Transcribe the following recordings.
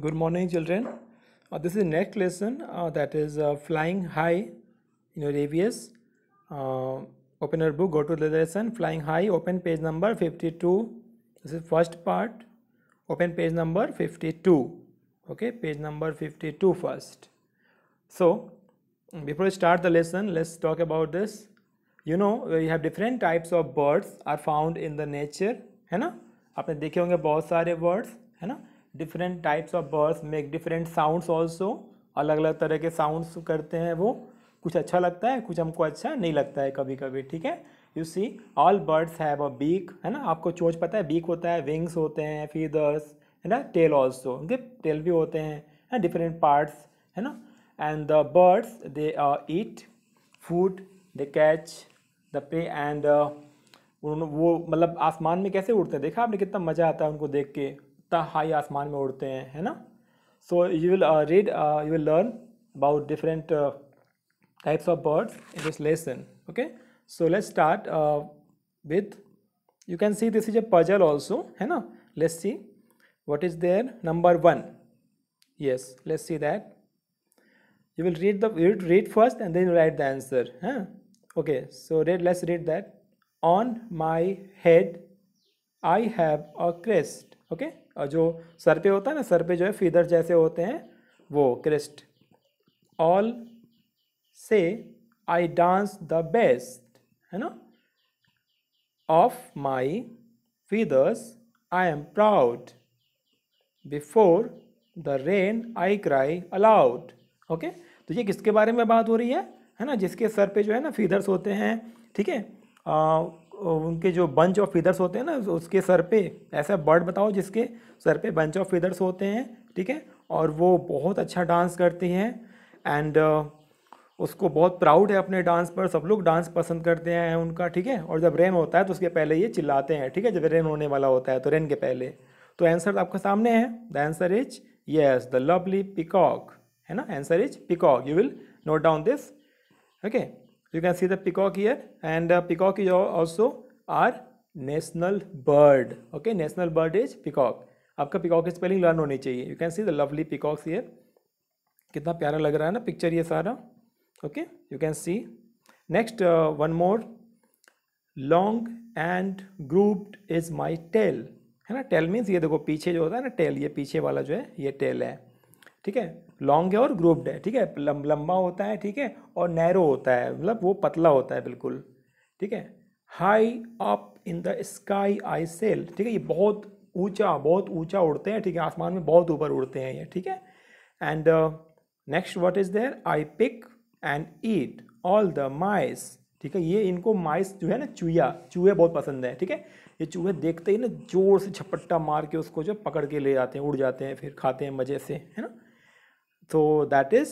good morning children uh, this is next lesson uh, that is uh, flying high in your abs uh, open your book go to the lesson flying high open page number 52 this is first part open page number 52 okay page number 52 first so before we start the lesson let's talk about this you know we have different types of birds are found in the nature है ना आपने देखे होंगे बहुत सारे birds है ना different types of birds make different sounds also अलग अलग तरह के साउंड्स करते हैं वो कुछ अच्छा लगता है कुछ हमको अच्छा नहीं लगता है कभी कभी ठीक है you see all birds have a beak है ना आपको चोच पता है बीक होता है विंग्स होते हैं फीदर्स है ना टेल ऑल्सो उनके टेल भी होते हैं डिफरेंट पार्ट्स है ना and the birds they eat food they catch the prey and वो मतलब आसमान में कैसे उड़ते हैं देखा आपने कितना मज़ा आता है उनको देख के इतना हाई आसमान में उड़ते हैं है ना so you will read you will learn about different types of birds in this lesson okay so let's start with you can see this is a puzzle also है ना let's see what is there number one yes let's see that you will read to read first and then write the answer है okay so read let's read that on my head I have a crest okay जो सर पे होता है ना sir पे जो है फीदर जैसे होते हैं वो क्रिस्ट ऑल से आई डांस द बेस्ट है ना of my feathers I am proud before the rain I cry aloud okay तो ये किसके बारे में बात हो रही है है ना जिसके सर पे जो है ना फीदर्स होते हैं ठीक है उनके जो बंच ऑफ फीदर्स होते हैं ना उसके सर पे ऐसा बर्ड बताओ जिसके सर पे बंच ऑफ फीदर्स होते हैं ठीक है और वो बहुत अच्छा डांस करती हैं एंड uh, उसको बहुत प्राउड है अपने डांस पर सब लोग डांस पसंद करते हैं उनका ठीक है और जब रेन होता है तो उसके पहले ये चिल्लाते हैं ठीक है जब रेन होने वाला होता है तो रेन के पहले तो आंसर आपके सामने है the answer is yes the lovely peacock है ना answer is peacock you will note down this okay you can see the peacock here and uh, peacock is also our national bird okay national bird is peacock आपका peacock की spelling learn होनी चाहिए you can see the lovely peacocks ये कितना प्यारा लग रहा है ना पिक्चर ये सारा okay you can see next one more long and groomed is my tail है ना टेल मीन्स ये देखो पीछे जो होता है ना टेल ये पीछे वाला जो है ये टेल है ठीक है लॉन्ग है और ग्रुप्ड है ठीक है लंबा होता है ठीक है और नैरो होता है मतलब वो पतला होता है बिल्कुल ठीक है high up in the sky I sail ठीक है ये बहुत ऊंचा बहुत ऊंचा उड़ते हैं ठीक है आसमान में बहुत ऊपर उड़ते हैं ये ठीक है and next what is there I pick and eat all the mice ठीक है ये इनको माइस जो है ना चूया चूहे बहुत पसंद है ठीक है ये चूहे देखते ही ना जोर से झपट्टा मार के उसको जो पकड़ के ले जाते हैं उड़ जाते हैं फिर खाते हैं मज़े से है ना So that is,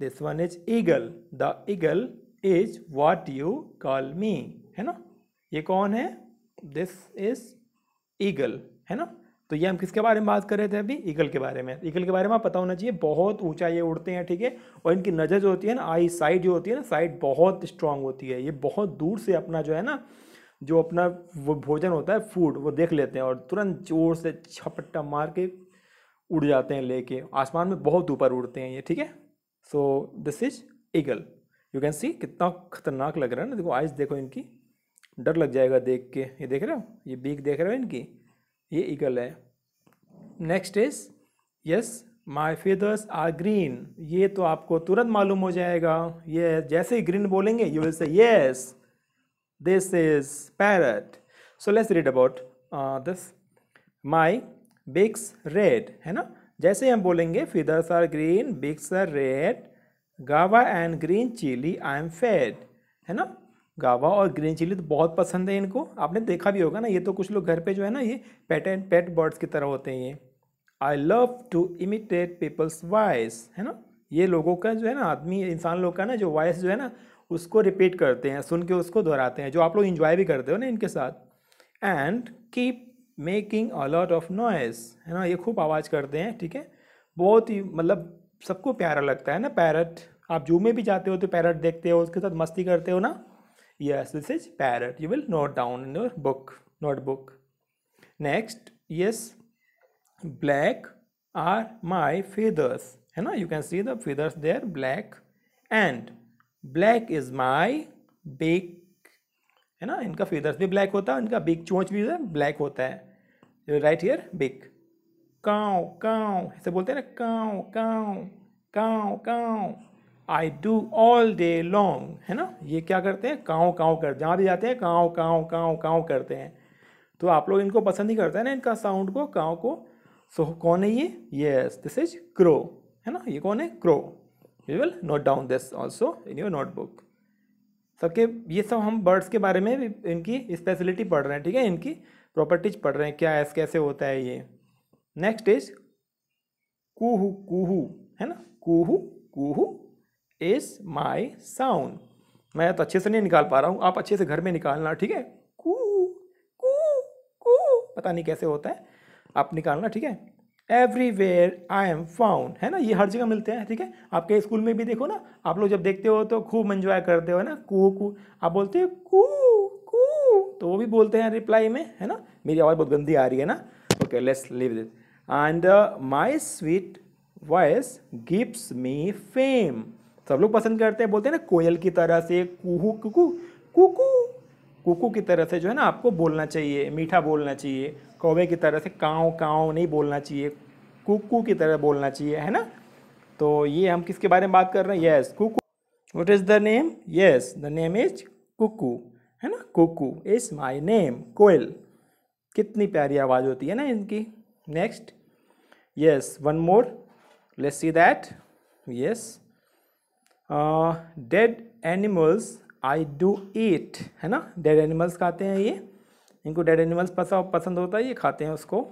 this one is eagle. The eagle is what you call me. है ना ये कौन है दिस इज ईगल है ना तो ये हम किसके बारे में बात कर रहे थे अभी ईगल के बारे में ईगल के बारे में आप पता होना चाहिए बहुत ऊंचा ये उड़ते हैं ठीक है और इनकी नज़र जो होती है ना आई साइड जो होती है ना साइड बहुत स्ट्रांग होती है ये बहुत दूर से अपना जो है ना जो अपना वो भोजन होता है फूड वो देख लेते हैं और तुरंत जोर से छपट्टा मार के उड़ जाते हैं लेके आसमान में बहुत ऊपर उड़ते हैं ये ठीक है so this is eagle you can see कितना खतरनाक लग रहा है ना देखो आइज देखो इनकी डर लग जाएगा देख के ये देख रहे हो ये बीक देख रहे हो इनकी ये ईगल है next is yes my feathers are green ये तो आपको तुरंत मालूम हो जाएगा ये जैसे ही ग्रीन बोलेंगे you will say yes this is parrot so let's read about this my beaks red है ना जैसे हम बोलेंगे feathers are green beaks are red guava and green chilli I am fed है ना गावा और ग्रीन चिली तो बहुत पसंद है इनको आपने देखा भी होगा ना ये तो कुछ लोग घर पे जो है ना ये पेट एंड पेट बर्ड्स की तरह होते हैं ये I love to imitate people's voice है ना ये लोगों का जो है ना आदमी इंसान लोग का ना जो वॉइस जो है ना उसको रिपीट करते हैं सुन के उसको दोहराते हैं जो आप लोग इन्जॉय भी करते हो ना इनके साथ and keep making a lot of noise है ना ये खूब आवाज़ करते हैं ठीक है बहुत ही मतलब सबको प्यारा लगता है ना पैरट आप जू में भी जाते हो तो पैरट देखते हो उसके साथ मस्ती करते हो ना yes this is parrot you will note down in your book notebook next yes black are my feathers है ना you can see the feathers there black and black is my beak है ना इनका फीदर्स भी black होता है इनका big चोंच भी ब्लैक होता है राइट हेयर बिग काव काव ऐसे बोलते हैं ना काव caw caw caw I do all day long है ना ये क्या करते हैं काव काव कर जहाँ भी जाते हैं काव काव काव काउ करते हैं तो आप लोग इनको पसंद ही करते हैं ना इनका साउंड को काव को सो so, कौन है ये यस दिस इज क्रो है ना ये कौन है crow you will note down this also in your notebook सबके ये सब हम बर्ड्स के बारे में इनकी स्पेशलिटी पढ़ रहे हैं ठीक है इनकी प्रॉपर्टीज पढ़ रहे हैं क्या ऐसे कैसे होता है ये नेक्स्ट इज कुहू कुहू है ना कुहू कुहू इज माई साउंड मैं तो अच्छे से नहीं निकाल पा रहा हूँ आप अच्छे से घर में निकालना ठीक है कू कू कू पता नहीं कैसे होता है आप निकालना ठीक है एवरीवेयर आई एम फाउंड है ना ये हर जगह मिलते हैं ठीक है आपके स्कूल में भी देखो ना आप लोग जब देखते हो तो खूब इंजॉय करते हो है ना कू कू आप बोलते हो कू कू तो वो भी बोलते हैं रिप्लाई में है ना मेरी आवाज़ बहुत गंदी आ रही है ना okay let's leave this and my sweet voice gives me fame सब लोग पसंद करते हैं बोलते हैं ना कोयल की तरह से कुहू कुकू कुकू कुकू की तरह से जो है ना आपको बोलना चाहिए मीठा बोलना चाहिए कौवे की तरह से काँव काँव नहीं बोलना चाहिए कुकू की तरह बोलना चाहिए है ना तो ये हम किसके बारे में बात कर रहे हैं yes cuckoo what is the name yes the name is cuckoo है ना कुकू इज़ माई नेम कोयल कितनी प्यारी आवाज़ होती है ना इनकी next yes one more let's see that yes dead animals I do eat है ना डेड एनिमल्स खाते हैं ये इनको डेड एनिमल्स पसंद होता है ये खाते हैं उसको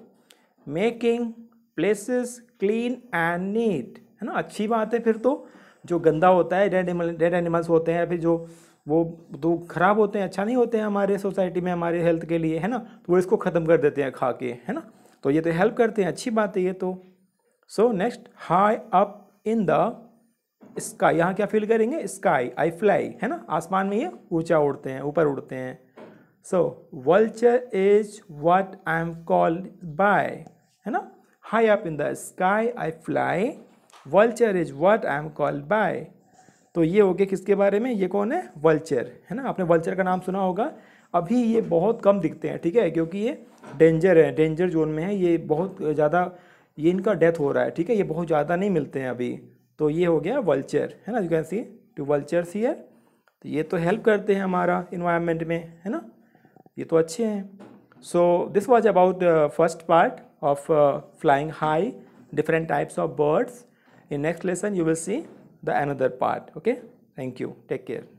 making places clean and neat है ना अच्छी बात है फिर तो जो गंदा होता है डेड एनिमल डेड एनिमल्स होते हैं या फिर जो वो तो ख़राब होते हैं अच्छा नहीं होते हैं हमारे सोसाइटी में हमारे हेल्थ के लिए है ना तो वो इसको ख़त्म कर देते हैं खा के है ना तो ये तो हेल्प करते हैं अच्छी बात है ये तो so next high up in the sky यहाँ क्या फील करेंगे स्काई आई फ्लाई है ना आसमान में ये ऊंचा उड़ते हैं ऊपर उड़ते हैं so vulture is what I am called by है ना high up in the sky I fly vulture is what I am called by तो ये हो गया किसके बारे में ये कौन है वल्चर है ना आपने वल्चर का नाम सुना होगा अभी ये बहुत कम दिखते हैं ठीक है क्योंकि ये डेंजर है डेंजर जोन में है ये बहुत ज़्यादा ये इनका डेथ हो रहा है ठीक है ये बहुत ज़्यादा नहीं मिलते हैं अभी तो ये हो गया वल्चर है ना you can see two vulture here तो ये तो हेल्प करते हैं हमारा इन्वायरमेंट में है ना ये तो अच्छे हैं so this was about first part of flying high different types of birds in next lesson you will see the another part okay thank you take care